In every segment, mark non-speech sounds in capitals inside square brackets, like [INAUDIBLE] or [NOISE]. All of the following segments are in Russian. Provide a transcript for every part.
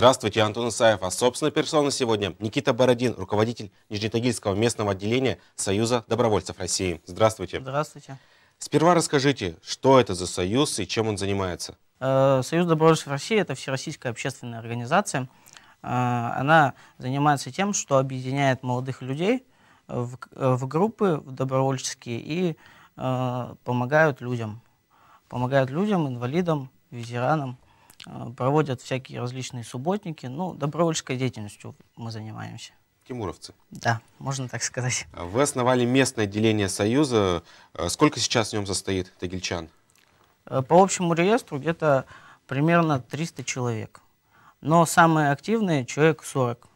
Здравствуйте, Антон Исаев. А собственной персоной сегодня Никита Бородин, руководитель Нижнетагильского местного отделения Союза добровольцев России. Здравствуйте. Здравствуйте. Сперва расскажите, что это за союз и чем он занимается? Э, союз добровольцев России – это всероссийская общественная организация. Э, она занимается тем, что объединяет молодых людей в, в группы добровольческие и э, помогают людям. Помогают людям, инвалидам, ветеранам – Э, проводят всякие различные субботники. Ну, добровольческой деятельностью мы занимаемся. Тимуровцы. Да, можно так сказать. А вы основали местное отделение Союза. Э, сколько сейчас в нем состоит тагильчан? Э, по общему реестру где-то примерно 300 человек. Но самые активные человек 40,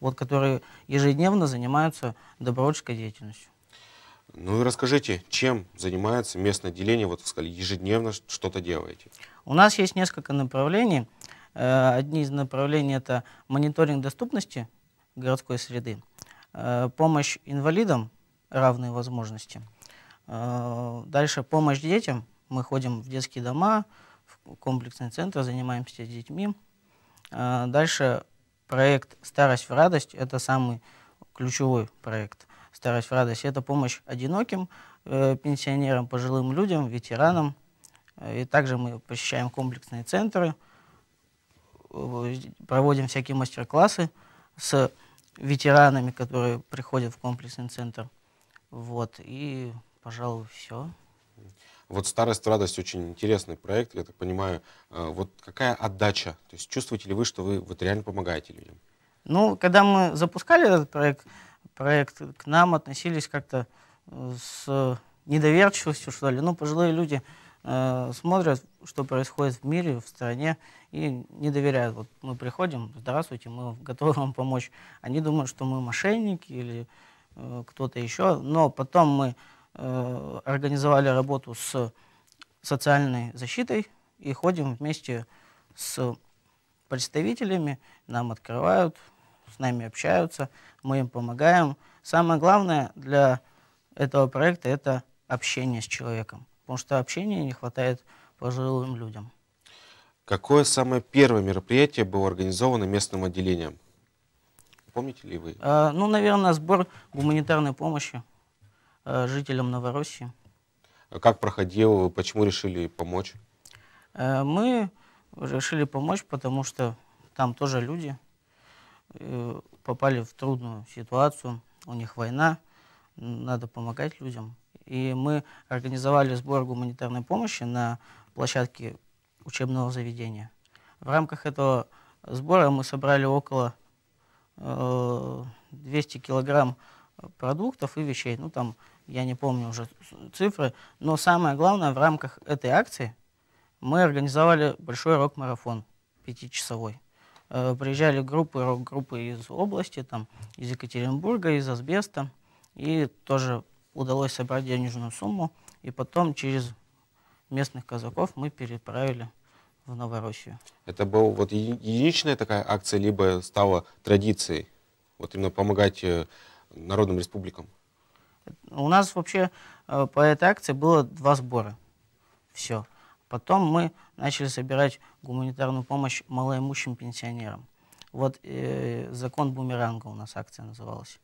вот, которые ежедневно занимаются добровольческой деятельностью. Ну и расскажите, чем занимается местное отделение? Вот вы сказали, ежедневно что-то делаете. У нас есть несколько направлений. Э, одни из направлений – это мониторинг доступности городской среды, э, помощь инвалидам, равные возможности. Э, дальше помощь детям. Мы ходим в детские дома, в комплексные центры, занимаемся с детьми. Дальше проект «Старость в радость» – это самый ключевой проект. «Старость в радость» – это помощь одиноким пенсионерам, пожилым людям, ветеранам. Э, и также мы посещаем комплексные центры, проводим всякие мастер-классы с ветеранами, которые приходят в комплексный центр. Вот, и, пожалуй, все. Вот «Старость, радость» очень интересный проект, я так понимаю. Э, вот какая отдача? То есть чувствуете ли вы, что вы вот реально помогаете людям? Ну, когда мы запускали этот проект, проект к нам относились как-то э, с недоверчивостью, что ли. Ну, пожилые люди, Э, смотрят, что происходит в мире, в стране, и не доверяют. Вот мы приходим, здравствуйте, мы [LAUGHS] готовы вам помочь. Они думают, что мы мошенники или э, кто-то еще, но потом мы э, организовали работу с социальной защитой и ходим вместе с представителями, нам открывают, с нами общаются, мы им помогаем. Самое главное для этого проекта – это общение с человеком потому что общения не хватает пожилым людям. Какое самое первое мероприятие было организовано местным отделением? Помните ли вы? А, ну, наверное, сбор гуманитарной помощи а, жителям Новороссии. А как проходило? почему решили помочь? А, мы решили помочь, потому что там тоже люди э, попали в трудную ситуацию, у них война, надо помогать людям и мы организовали сбор гуманитарной помощи на площадке учебного заведения. В рамках этого сбора мы собрали около э, 200 килограмм продуктов и вещей. Ну, там, я не помню уже цифры, но самое главное, в рамках этой акции мы организовали большой рок-марафон пятичасовой. Э, приезжали группы, рок-группы из области, там, из Екатеринбурга, из Асбеста, и тоже удалось собрать денежную сумму, и потом через местных казаков мы переправили в Новороссию. Это была вот единичная такая акция, либо стала традицией, вот именно помогать э, народным республикам? У нас вообще э, по этой акции было два сбора. Все. Потом мы начали собирать гуманитарную помощь малоимущим пенсионерам. Вот э, закон бумеранга у нас акция называлась.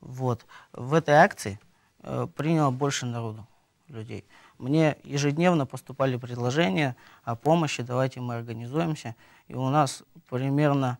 Вот. В этой акции Э, приняло больше народу, людей. Мне ежедневно поступали предложения о помощи, давайте мы организуемся. И у нас примерно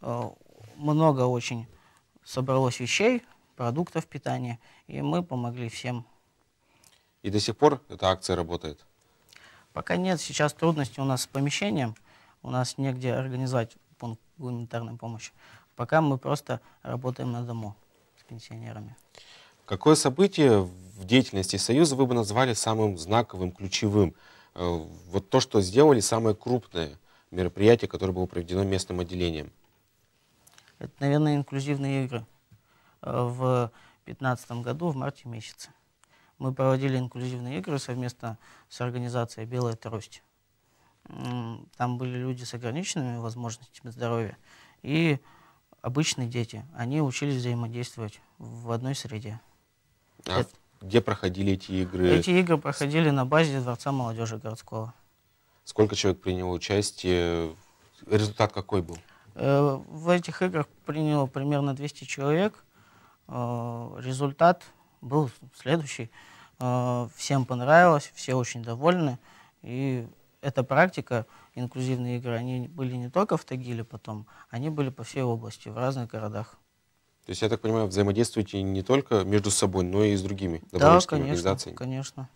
э, много очень собралось вещей, продуктов питания, и мы помогли всем. И до сих пор эта акция работает? Пока нет, сейчас трудности у нас с помещением, у нас негде организовать пункт гуманитарной помощи. Пока мы просто работаем на дому с пенсионерами. Какое событие в деятельности Союза вы бы назвали самым знаковым, ключевым? Э, вот то, что сделали самое крупное мероприятие, которое было проведено местным отделением. Это, наверное, инклюзивные игры. Э, в 2015 году, в марте месяце, мы проводили инклюзивные игры совместно с организацией «Белая трость». Там были люди с ограниченными возможностями здоровья и обычные дети. Они учились взаимодействовать в одной среде. А это... где проходили эти игры? Эти игры проходили на базе Дворца молодежи городского. Сколько человек приняло участие? Результат какой был? Э, в этих играх приняло примерно 200 человек. Э, результат был следующий. Э, всем понравилось, все очень довольны. И эта практика, инклюзивные игры, они были не только в Тагиле потом, они были по всей области, в разных городах. То есть, я так понимаю, взаимодействуете не только между собой, но и с другими добровольческими да, конечно, организациями? конечно.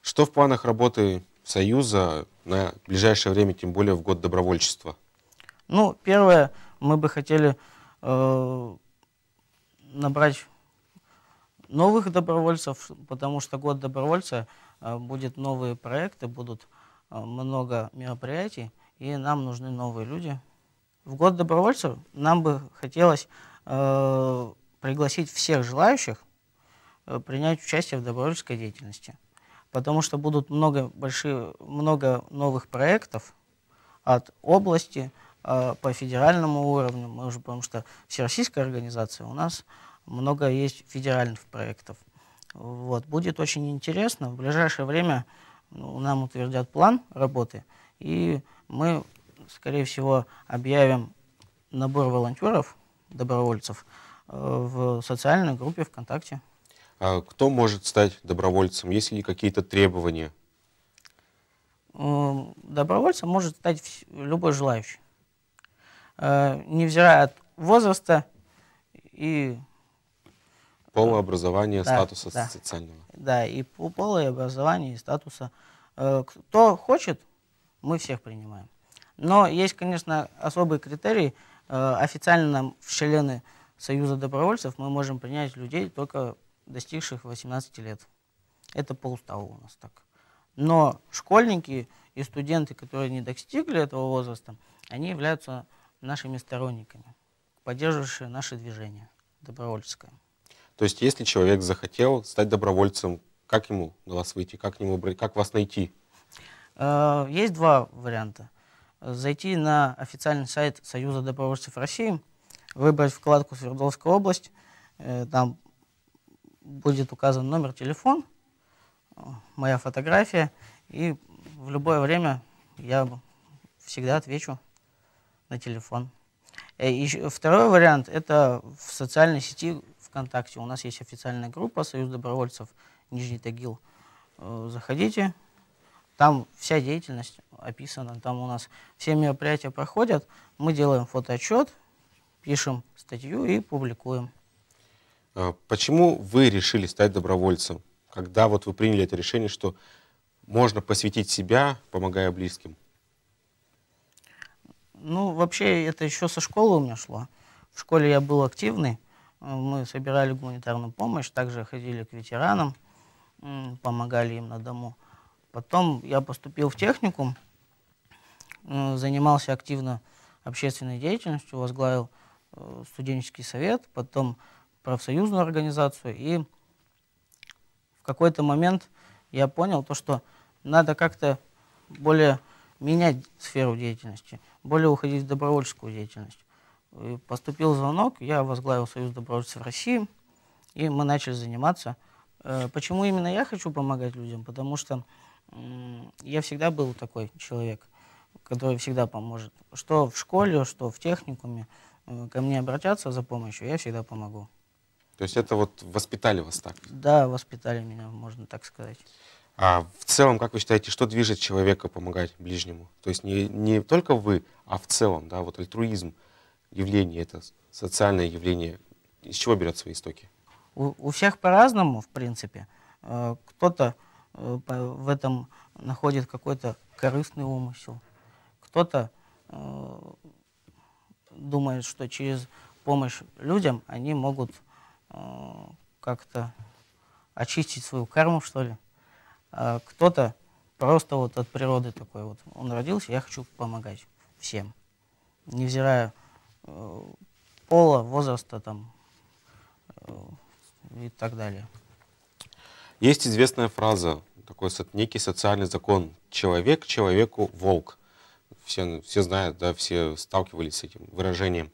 Что в планах работы Союза на ближайшее время, тем более в год добровольчества? Ну, первое, мы бы хотели э, набрать новых добровольцев, потому что год добровольца э, будет новые проекты, будут э, много мероприятий, и нам нужны новые люди. В год добровольцев нам бы хотелось э, пригласить всех желающих э, принять участие в добровольческой деятельности. Потому что будут много, большие, много новых проектов от области э, по федеральному уровню, мы уже, потому что всероссийская организация, у нас много есть федеральных проектов. Вот. Будет очень интересно. В ближайшее время ну, нам утвердят план работы, и мы, скорее всего, объявим набор волонтеров добровольцев э, в социальной группе ВКонтакте. А кто может стать добровольцем? Есть ли какие-то требования? Э, добровольцем может стать любой желающий, э, невзирая от возраста и... Пола, образования, да, статуса да, социального. Да, и пола, и образования, и статуса. Кто хочет, мы всех принимаем. Но есть, конечно, особые критерии – Э, официально в члены Союза добровольцев мы можем принять людей, только достигших 18 лет. Это по уставу у нас так. Но школьники и студенты, которые не достигли этого возраста, они являются нашими сторонниками, поддерживающие наше движение добровольческое. То есть, если человек захотел стать добровольцем, как ему на вас выйти, как, ему, как вас найти? Э, есть два варианта зайти на официальный сайт Союза добровольцев России, выбрать вкладку «Свердловская область», э, там будет указан номер телефон, моя фотография, и в любое время я всегда отвечу на телефон. Э, Еще второй вариант – это в социальной сети ВКонтакте. У нас есть официальная группа «Союз добровольцев Нижний Тагил». Э, заходите, там вся деятельность описана, там у нас все мероприятия проходят. Мы делаем фотоотчет, пишем статью и публикуем. А почему вы решили стать добровольцем? Когда вот вы приняли это решение, что можно посвятить себя, помогая близким? Ну, вообще, это еще со школы у меня шло. В школе я был активный. Мы собирали гуманитарную помощь, также ходили к ветеранам, помогали им на дому. Потом я поступил в техникум, э, занимался активно общественной деятельностью, возглавил э, студенческий совет, потом профсоюзную организацию. И в какой-то момент я понял то, что надо как-то более менять сферу деятельности, более уходить в добровольческую деятельность. И поступил звонок, я возглавил Союз добровольцев России, и мы начали заниматься. Э, почему именно я хочу помогать людям? Потому что я всегда был такой человек, который всегда поможет. Что в школе, что в техникуме, э, ко мне обратятся за помощью, я всегда помогу. То есть это вот воспитали вас так? Да, воспитали меня, можно так сказать. А в целом, как вы считаете, что движет человека помогать ближнему? То есть не, не только вы, а в целом, да, вот альтруизм, явление это, социальное явление, из чего берет свои истоки? У, у всех по-разному, в принципе. Э, кто-то Э, в этом находит какой-то корыстный умысел. Кто-то э, думает, что через помощь людям они могут э, как-то очистить свою карму, что ли. А кто-то просто вот от природы такой вот. Он родился, я хочу помогать всем, невзирая э, пола, возраста там э, и так далее. Есть известная фраза, такой некий социальный закон. Человек человеку волк. Все, все знают, да, все сталкивались с этим выражением.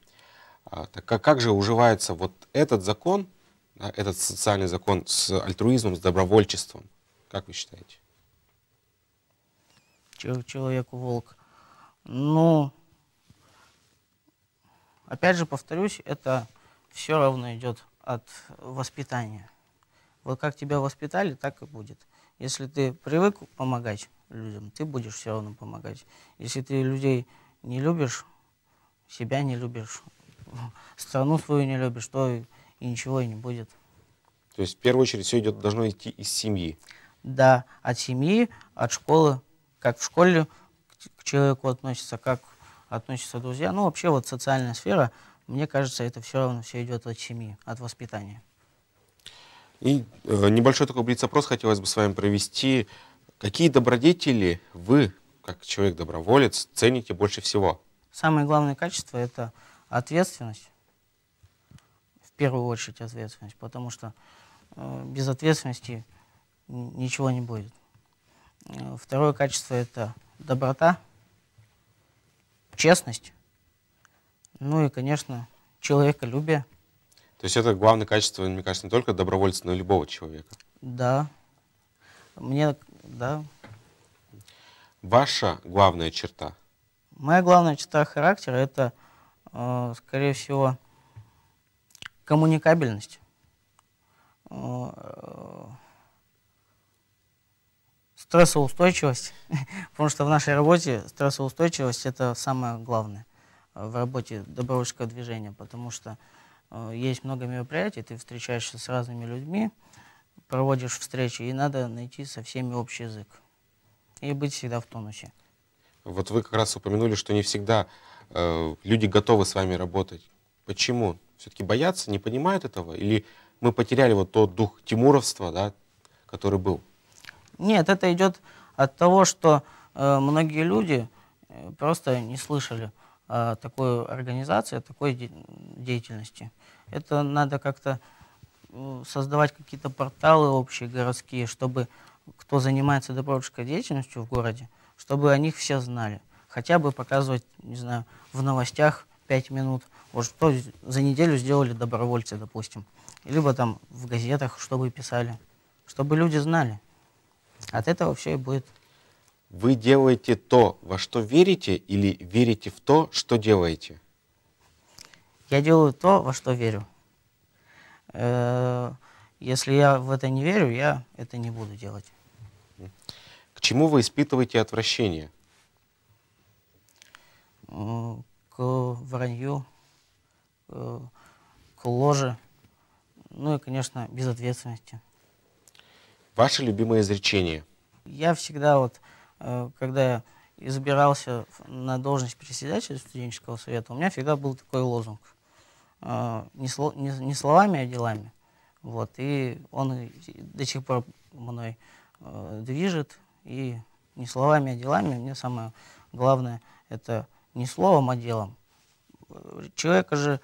А, так как, как же уживается вот этот закон, да, этот социальный закон с альтруизмом, с добровольчеством? Как вы считаете? Человеку волк. Ну, опять же повторюсь, это все равно идет от воспитания. Вот как тебя воспитали, так и будет. Если ты привык помогать людям, ты будешь все равно помогать. Если ты людей не любишь, себя не любишь, [LAUGHS] страну свою не любишь, то и, ничего и не будет. То есть в первую очередь все идет, должно идти из семьи. Да, от семьи, от школы, как в школе к человеку относятся, как относятся друзья. Ну, вообще вот социальная сфера, мне кажется, это все равно все идет от семьи, от воспитания. И э, небольшой такой блиц-опрос хотелось бы с вами провести. Какие добродетели вы, как человек-доброволец, цените больше всего? Самое главное качество – это ответственность. В первую очередь ответственность, потому что э, без ответственности ничего не будет. Э, второе качество – это доброта, честность, ну и, конечно, человеколюбие – то есть это главное качество, мне кажется, не только добровольца, но и любого человека. Да. Мне, да. Ваша главная черта? Моя главная черта характера – это, э, скорее всего, коммуникабельность. Э, э, стрессоустойчивость, [LAUGHS] потому что в нашей работе стрессоустойчивость – это самое главное в работе добровольческого движения, потому что Э, есть много мероприятий, ты встречаешься с разными людьми, проводишь встречи, и надо найти со всеми общий язык. И быть всегда в тонусе. Вот вы как раз упомянули, что не всегда э, люди готовы с вами работать. Почему? Все-таки боятся, не понимают этого? Или мы потеряли вот тот дух тимуровства, да, который был? Нет, это идет от того, что э, многие люди э, просто не слышали а, такой организации, такой деятельности. Это надо как-то создавать какие-то порталы общие городские, чтобы кто занимается добровольческой деятельностью в городе, чтобы о них все знали. Хотя бы показывать, не знаю, в новостях пять минут, вот что за неделю сделали добровольцы, допустим. Либо там в газетах, чтобы писали, чтобы люди знали. От этого все и будет вы делаете то, во что верите, или верите в то, что делаете? Я делаю то, во что верю. Э, если я в это не верю, я это не буду делать. К чему вы испытываете отвращение? К вранью, э, к ложе, ну и, конечно, безответственности. Ваше любимое изречение? Я всегда вот Э, когда я избирался на должность председателя студенческого совета, у меня всегда был такой лозунг. Э, не, словами, а делами. Вот, и он до сих пор мной э, движет, и не словами, а делами. Мне самое главное – это не словом, а делом. Человека же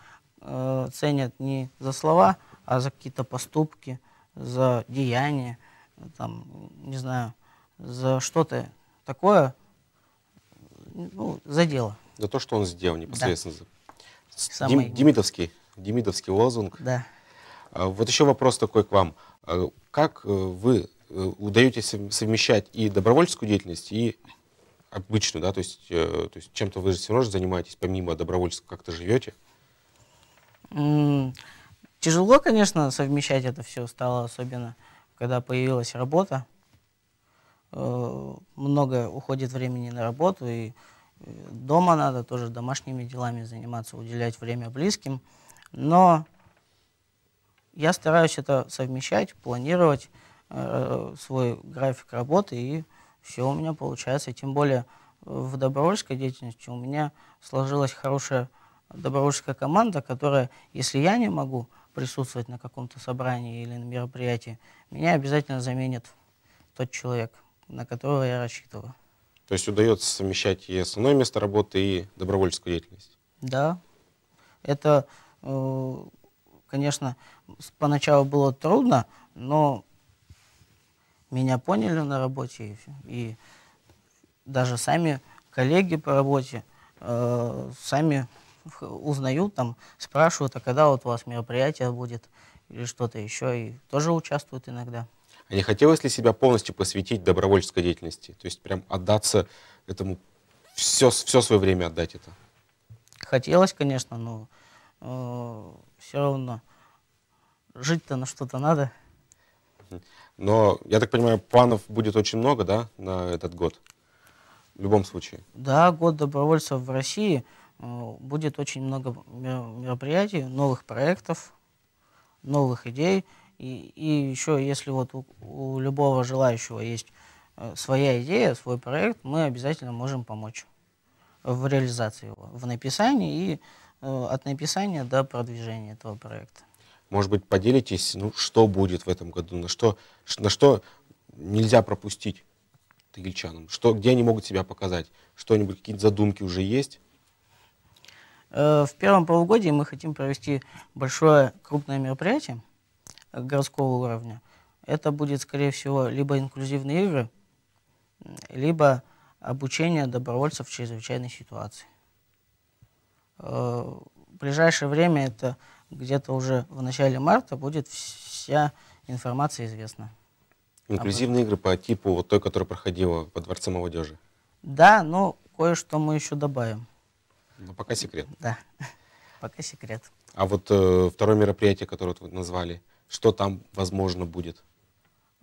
ценят не за слова, а за какие-то поступки, за деяния, там, не знаю, за что-то такое ну, задело. За то, что он сделал непосредственно. Да. Самый... Дем, Демидовский, Демидовский лозунг. Да. А, вот еще вопрос такой к вам. А, как э, вы э, удаете совмещать и добровольческую деятельность, и обычную, да, то есть, э, то есть чем-то вы же все равно занимаетесь, помимо добровольческого, как-то живете? Тяжело, конечно, совмещать это все стало, особенно когда появилась работа. Э, много уходит времени на работу, и э, дома надо тоже домашними делами заниматься, уделять время близким. Но я стараюсь это совмещать, планировать э, свой график работы, и все у меня получается. Тем более э, в добровольческой деятельности у меня сложилась хорошая добровольческая команда, которая, если я не могу присутствовать на каком-то собрании или на мероприятии, меня обязательно заменит тот человек, на которого я рассчитываю. То есть удается совмещать и основное место работы, и добровольческую деятельность? Да. Это, э, конечно, поначалу было трудно, но меня поняли на работе, и даже сами коллеги по работе э, сами узнают, там, спрашивают, а когда вот у вас мероприятие будет или что-то еще, и тоже участвуют иногда. А не хотелось ли себя полностью посвятить добровольческой деятельности? То есть прям отдаться этому, все, все свое время отдать это? Хотелось, конечно, но э, все равно жить-то на что-то надо. Но, я так понимаю, планов будет очень много, да, на этот год? В любом случае. Да, год добровольцев в России. Э, будет очень много мероприятий, новых проектов, новых идей. И, и еще, если вот у, у любого желающего есть э, своя идея, свой проект, мы обязательно можем помочь в реализации его, в написании и э, от написания до продвижения этого проекта. Может быть, поделитесь, ну, что будет в этом году, на что, на что нельзя пропустить тагильчанам, что, где они могут себя показать, что-нибудь, какие-то задумки уже есть? Э, в первом полугодии мы хотим провести большое крупное мероприятие, городского уровня. Это будет, скорее всего, либо инклюзивные игры, либо обучение добровольцев в чрезвычайной ситуации. Э, в ближайшее время, это где-то уже в начале марта, будет вся информация известна. Инклюзивные игры по типу вот той, которая проходила по дворце молодежи? Да, но кое-что мы еще добавим. Но пока секрет. Да, [LAUGHS] пока секрет. А вот э, второе мероприятие, которое вы назвали, что там, возможно, будет?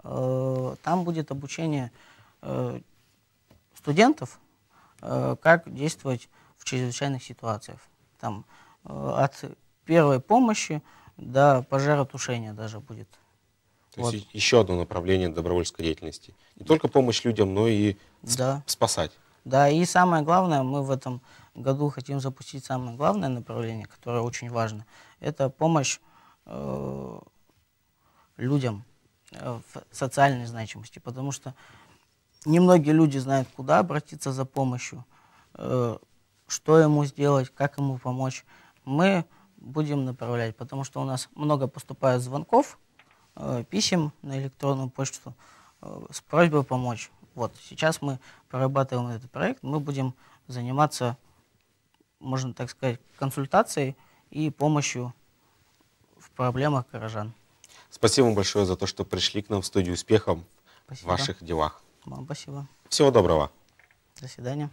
Э, там будет обучение э, студентов, э, как действовать в чрезвычайных ситуациях. Там от первой помощи до пожаротушения даже будет. То вот. есть еще одно направление добровольской деятельности. Не только помощь людям, но и да. спасать. Да, и самое главное, мы в этом году хотим запустить самое главное направление, которое очень важно. Это помощь людям э, в социальной значимости, потому что немногие люди знают, куда обратиться за помощью, э, что ему сделать, как ему помочь. Мы будем направлять, потому что у нас много поступает звонков, э, писем на электронную почту с просьбой помочь. Вот, сейчас мы прорабатываем этот проект, мы будем заниматься, можно так сказать, консультацией и помощью в проблемах горожан. Спасибо вам большое за то, что пришли к нам в студию успехом в ваших делах. Вам спасибо. Всего доброго. До свидания.